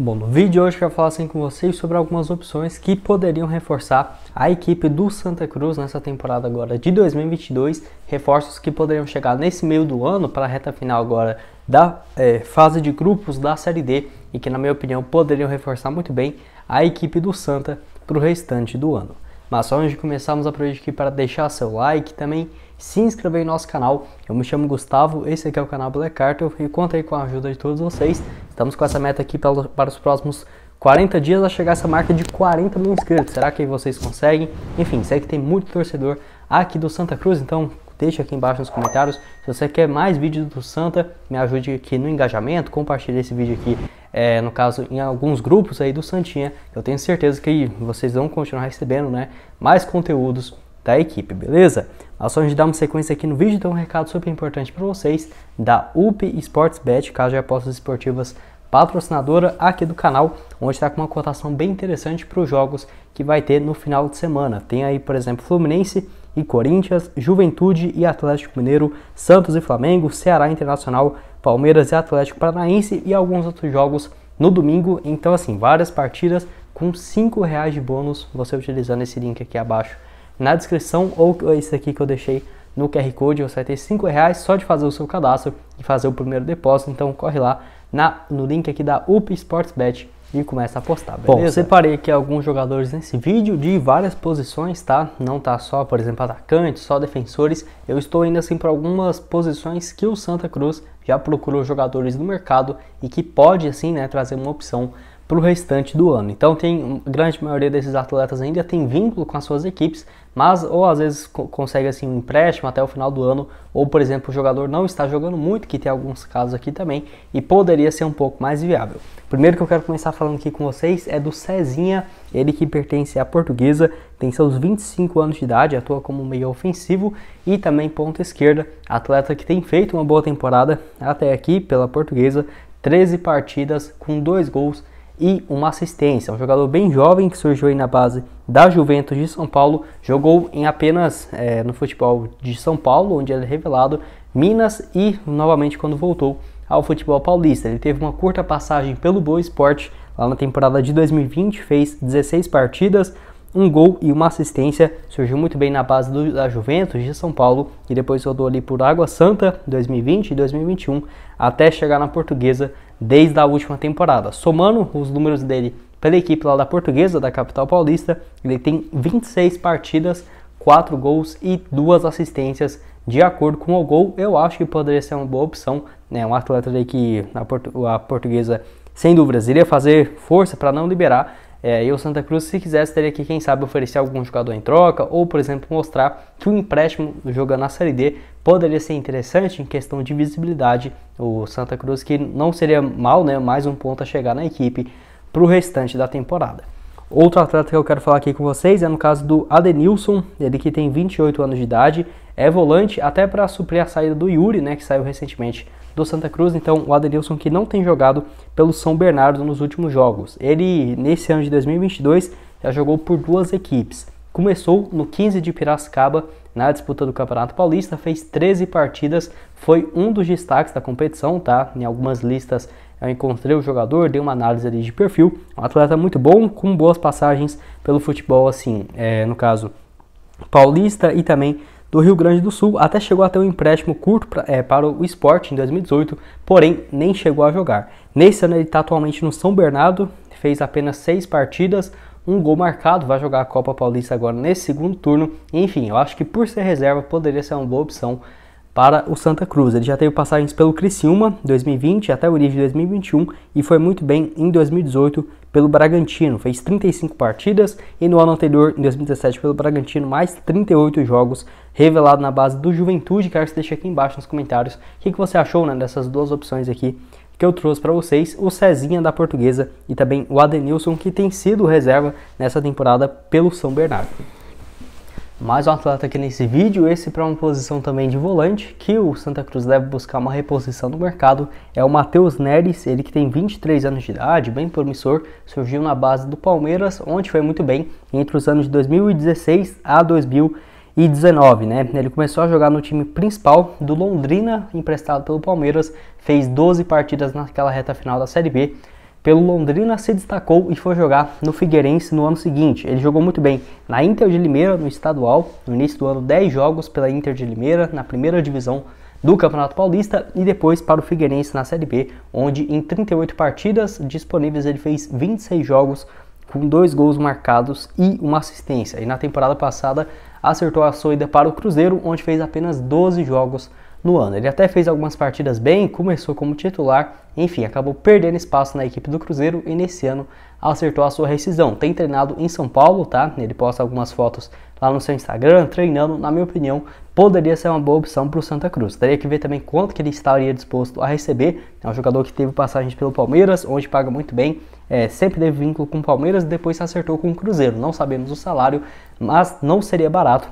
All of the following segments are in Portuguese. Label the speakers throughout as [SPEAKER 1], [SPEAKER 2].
[SPEAKER 1] Bom, no vídeo de hoje eu quero falar assim com vocês sobre algumas opções que poderiam reforçar a equipe do Santa Cruz nessa temporada agora de 2022, reforços que poderiam chegar nesse meio do ano para a reta final agora da é, fase de grupos da Série D e que na minha opinião poderiam reforçar muito bem a equipe do Santa para o restante do ano. Mas só antes de começarmos, aproveite aqui para deixar seu like também se inscrever em nosso canal. Eu me chamo Gustavo, esse aqui é o canal Black Cartel e aí com a ajuda de todos vocês. Estamos com essa meta aqui para os próximos 40 dias a chegar essa marca de 40 mil inscritos. Será que vocês conseguem? Enfim, sei que tem muito torcedor aqui do Santa Cruz, então deixa aqui embaixo nos comentários. Se você quer mais vídeos do Santa, me ajude aqui no engajamento, compartilhe esse vídeo aqui é, no caso, em alguns grupos aí do Santinha. Eu tenho certeza que vocês vão continuar recebendo né, mais conteúdos da equipe, beleza? Mas só a gente dar uma sequência aqui no vídeo, então um recado super importante para vocês da UP Sports Bet casa de apostas esportivas patrocinadora aqui do canal, onde está com uma cotação bem interessante para os jogos que vai ter no final de semana. Tem aí, por exemplo, Fluminense e Corinthians, Juventude e Atlético Mineiro, Santos e Flamengo, Ceará Internacional, Palmeiras e Atlético Paranaense e alguns outros jogos no domingo. Então, assim, várias partidas com cinco reais de bônus, você utilizando esse link aqui abaixo na descrição ou esse aqui que eu deixei no QR Code, você vai ter cinco reais só de fazer o seu cadastro e fazer o primeiro depósito. Então, corre lá na, no link aqui da UP Sports Bet e começa a postar, Bom, Bom, separei aqui alguns jogadores nesse vídeo de várias posições, tá? Não tá só, por exemplo, atacantes, só defensores. Eu estou indo assim para algumas posições que o Santa Cruz já procurou jogadores no mercado e que pode assim, né, trazer uma opção para o restante do ano. Então tem grande maioria desses atletas ainda tem vínculo com as suas equipes, mas ou às vezes consegue assim um empréstimo até o final do ano, ou por exemplo o jogador não está jogando muito, que tem alguns casos aqui também, e poderia ser um pouco mais viável. Primeiro que eu quero começar falando aqui com vocês é do Cezinha, ele que pertence à Portuguesa, tem seus 25 anos de idade, atua como meio ofensivo e também ponta esquerda, atleta que tem feito uma boa temporada até aqui pela Portuguesa, 13 partidas com dois gols e uma assistência. Um jogador bem jovem que surgiu aí na base da Juventus de São Paulo, jogou em apenas é, no futebol de São Paulo, onde ele é revelado, Minas e novamente quando voltou ao futebol paulista. Ele teve uma curta passagem pelo Boa Esporte lá na temporada de 2020, fez 16 partidas, um gol e uma assistência, surgiu muito bem na base do, da Juventus de São Paulo e depois rodou ali por Água Santa 2020 e 2021 até chegar na Portuguesa desde a última temporada. Somando os números dele pela equipe lá da Portuguesa, da capital paulista, ele tem 26 partidas, 4 gols e 2 assistências de acordo com o gol. Eu acho que poderia ser uma boa opção, né? Um atleta ali que a, portu a Portuguesa sem dúvidas iria fazer força para não liberar, é, e o Santa Cruz, se quisesse, teria que, quem sabe, oferecer algum jogador em troca, ou, por exemplo, mostrar que o empréstimo jogando na Série D poderia ser interessante em questão de visibilidade. O Santa Cruz, que não seria mal, né, mais um ponto a chegar na equipe para o restante da temporada. Outro atleta que eu quero falar aqui com vocês é no caso do Adenilson, ele que tem 28 anos de idade, é volante, até para suprir a saída do Yuri, né, que saiu recentemente do Santa Cruz. Então, o Adenilson que não tem jogado pelo São Bernardo nos últimos jogos. Ele, nesse ano de 2022, já jogou por duas equipes. Começou no 15 de Piracicaba na disputa do Campeonato Paulista, fez 13 partidas, foi um dos destaques da competição, tá? Em algumas listas eu encontrei o jogador, dei uma análise ali de perfil, um atleta muito bom, com boas passagens pelo futebol, assim, é, no caso paulista e também do Rio Grande do Sul, até chegou a ter um empréstimo curto pra, é, para o esporte em 2018, porém nem chegou a jogar. Nesse ano ele está atualmente no São Bernardo, fez apenas seis partidas, um gol marcado, vai jogar a Copa Paulista agora nesse segundo turno. Enfim, eu acho que por ser reserva poderia ser uma boa opção para o Santa Cruz. Ele já teve passagens pelo Criciúma 2020 até o início de 2021 e foi muito bem em 2018 pelo Bragantino. Fez 35 partidas e no ano anterior, em 2017, pelo Bragantino, mais 38 jogos, revelado na base do Juventude. Quero que você deixe aqui embaixo nos comentários o que, que você achou né, dessas duas opções aqui que eu trouxe para vocês, o Cezinha da Portuguesa e também o Adenilson, que tem sido reserva nessa temporada pelo São Bernardo. Mais um atleta aqui nesse vídeo, esse para uma posição também de volante, que o Santa Cruz deve buscar uma reposição no mercado, é o Matheus Neres, ele que tem 23 anos de idade, bem promissor, surgiu na base do Palmeiras, onde foi muito bem, entre os anos de 2016 a 2019 né? Ele começou a jogar no time principal do Londrina, emprestado pelo Palmeiras, fez 12 partidas naquela reta final da Série B, pelo Londrina se destacou e foi jogar no Figueirense no ano seguinte. Ele jogou muito bem na Inter de Limeira, no estadual, no início do ano 10 jogos pela Inter de Limeira, na primeira divisão do Campeonato Paulista e depois para o Figueirense na Série B, onde em 38 partidas disponíveis ele fez 26 jogos com dois gols marcados e uma assistência. E na temporada passada acertou a sua ida para o Cruzeiro, onde fez apenas 12 jogos no ano. Ele até fez algumas partidas bem, começou como titular enfim, acabou perdendo espaço na equipe do Cruzeiro e nesse ano acertou a sua rescisão. Tem treinado em São Paulo, tá? Ele posta algumas fotos lá no seu Instagram treinando. Na minha opinião, poderia ser uma boa opção para o Santa Cruz. Teria que ver também quanto que ele estaria disposto a receber. É um jogador que teve passagens pelo Palmeiras, onde paga muito bem. É, sempre teve vínculo com o Palmeiras e depois se acertou com o Cruzeiro. Não sabemos o salário, mas não seria barato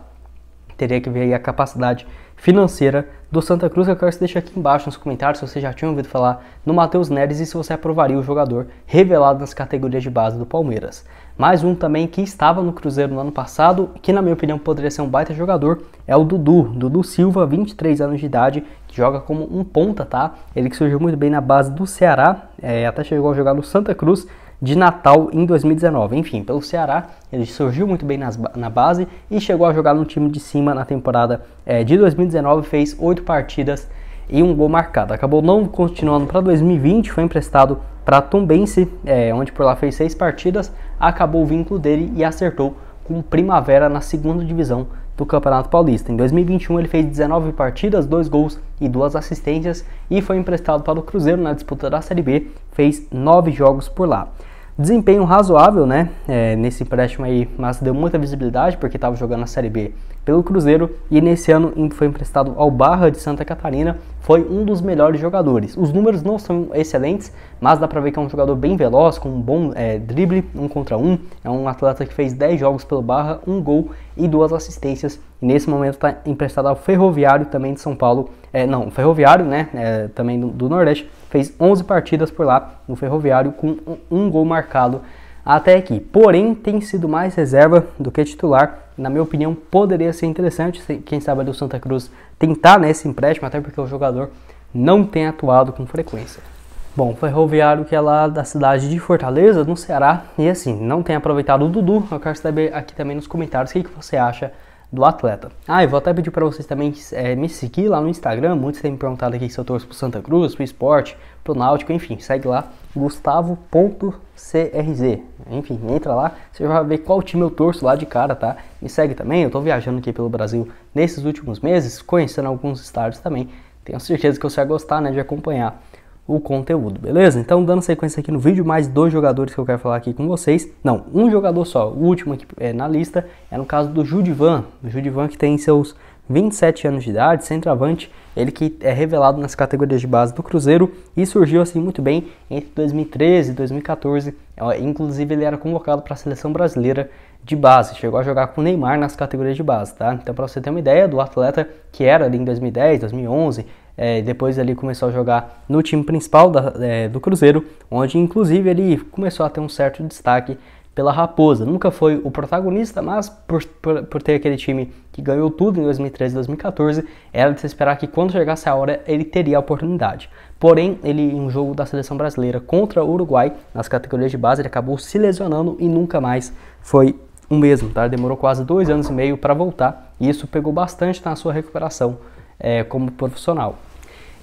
[SPEAKER 1] Teria que ver aí a capacidade financeira do Santa Cruz, que eu quero que deixar aqui embaixo nos comentários se você já tinha ouvido falar no Matheus Neres e se você aprovaria o jogador revelado nas categorias de base do Palmeiras. Mais um também que estava no Cruzeiro no ano passado, que na minha opinião poderia ser um baita jogador, é o Dudu, Dudu Silva, 23 anos de idade, que joga como um ponta, tá? Ele que surgiu muito bem na base do Ceará, é, até chegou a jogar no Santa Cruz, de Natal em 2019. Enfim, pelo Ceará, ele surgiu muito bem nas, na base e chegou a jogar no time de cima na temporada é, de 2019, fez oito partidas e um gol marcado. Acabou não continuando para 2020, foi emprestado para Tombense, é, onde por lá fez seis partidas, acabou o vínculo dele e acertou com Primavera na segunda divisão do Campeonato Paulista. Em 2021 ele fez 19 partidas, 2 gols e 2 assistências e foi emprestado para o Cruzeiro na disputa da Série B, fez 9 jogos por lá. Desempenho razoável, né? É, nesse empréstimo aí, mas deu muita visibilidade porque estava jogando a Série B pelo Cruzeiro e nesse ano foi emprestado ao Barra de Santa Catarina, foi um dos melhores jogadores. Os números não são excelentes, mas dá pra ver que é um jogador bem veloz, com um bom é, drible, um contra um. É um atleta que fez 10 jogos pelo Barra, um gol e duas assistências. E nesse momento está emprestado ao Ferroviário, também de São Paulo. É, não, Ferroviário, né? É, também do, do Nordeste. Fez 11 partidas por lá no Ferroviário, com um, um gol marcado até aqui. Porém, tem sido mais reserva do que titular na minha opinião, poderia ser interessante, quem sabe ali o Santa Cruz tentar nesse né, empréstimo, até porque o jogador não tem atuado com frequência. Bom, Ferroviário que é lá da cidade de Fortaleza, no Ceará, e assim, não tem aproveitado o Dudu, eu quero saber aqui também nos comentários o que, que você acha do atleta. Ah, e vou até pedir para vocês também é, me seguir lá no Instagram. Muitos têm me perguntado aqui se eu torço pro Santa Cruz, pro esporte, pro Náutico, enfim, segue lá, gustavo.crz. Enfim, entra lá, você vai ver qual time eu torço lá de cara, tá? Me segue também, eu tô viajando aqui pelo Brasil nesses últimos meses, conhecendo alguns estádios também. Tenho certeza que você vai gostar, né, de acompanhar o conteúdo, beleza? Então, dando sequência aqui no vídeo, mais dois jogadores que eu quero falar aqui com vocês. Não, um jogador só, o último aqui é, na lista é no caso do Judivan, o Judivan que tem seus 27 anos de idade, centroavante, ele que é revelado nas categorias de base do Cruzeiro e surgiu assim muito bem entre 2013 e 2014. Inclusive ele era convocado para a seleção brasileira de base, chegou a jogar com o Neymar nas categorias de base, tá? Então para você ter uma ideia do atleta que era ali em 2010, 2011, é, depois ele começou a jogar no time principal da, é, do Cruzeiro, onde inclusive ele começou a ter um certo destaque pela Raposa. Nunca foi o protagonista, mas por, por, por ter aquele time que ganhou tudo em 2013 e 2014, era de se esperar que quando chegasse a hora ele teria a oportunidade. Porém, ele em um jogo da seleção brasileira contra o Uruguai, nas categorias de base, ele acabou se lesionando e nunca mais foi o mesmo. Tá? Demorou quase dois anos e meio para voltar e isso pegou bastante na sua recuperação é, como profissional.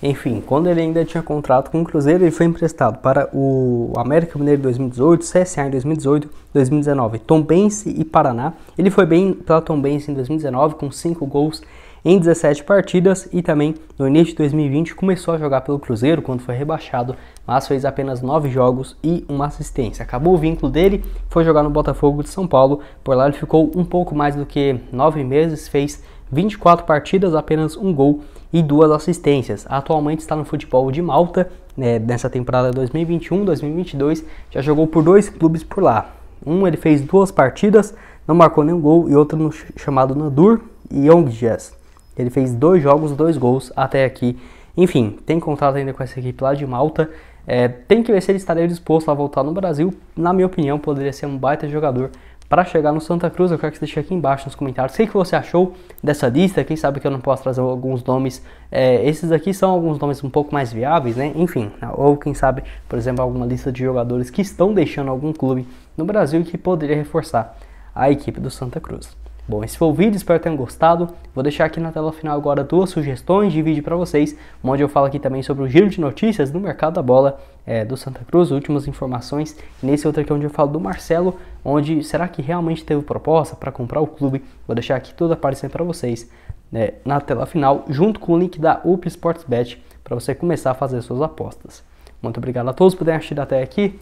[SPEAKER 1] Enfim, quando ele ainda tinha contrato com o Cruzeiro, ele foi emprestado para o América Mineiro em 2018, CSA em 2018, 2019, Tombense e Paraná. Ele foi bem pela Tombense em 2019 com 5 gols em 17 partidas e também no início de 2020 começou a jogar pelo Cruzeiro quando foi rebaixado, mas fez apenas 9 jogos e uma assistência. Acabou o vínculo dele, foi jogar no Botafogo de São Paulo, por lá ele ficou um pouco mais do que 9 meses, fez 24 partidas, apenas um gol e duas assistências. Atualmente está no futebol de Malta, né, nessa temporada 2021-2022, já jogou por dois clubes por lá. Um ele fez duas partidas, não marcou nenhum gol, e outro no, chamado Nandur Yongjas. Ele fez dois jogos, dois gols até aqui. Enfim, tem contrato ainda com essa equipe lá de Malta. É, tem que ver se ele estaria disposto a voltar no Brasil. Na minha opinião, poderia ser um baita jogador para chegar no Santa Cruz, eu quero que você deixe aqui embaixo nos comentários o que, você achou dessa lista. Quem sabe que eu não posso trazer alguns nomes, é, esses aqui são alguns nomes um pouco mais viáveis, né? Enfim, né? ou quem sabe, por exemplo, alguma lista de jogadores que estão deixando algum clube no Brasil que poderia reforçar a equipe do Santa Cruz. Bom, esse foi o vídeo, espero que tenham gostado. Vou deixar aqui na tela final agora duas sugestões de vídeo para vocês, onde eu falo aqui também sobre o giro de notícias no mercado da bola é, do Santa Cruz, últimas informações. E nesse outro aqui onde eu falo do Marcelo, onde será que realmente teve proposta para comprar o clube? Vou deixar aqui toda a para vocês né, na tela final, junto com o link da UP Bet para você começar a fazer suas apostas. Muito obrigado a todos por terem assistido até aqui.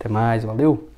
[SPEAKER 1] Até mais, valeu!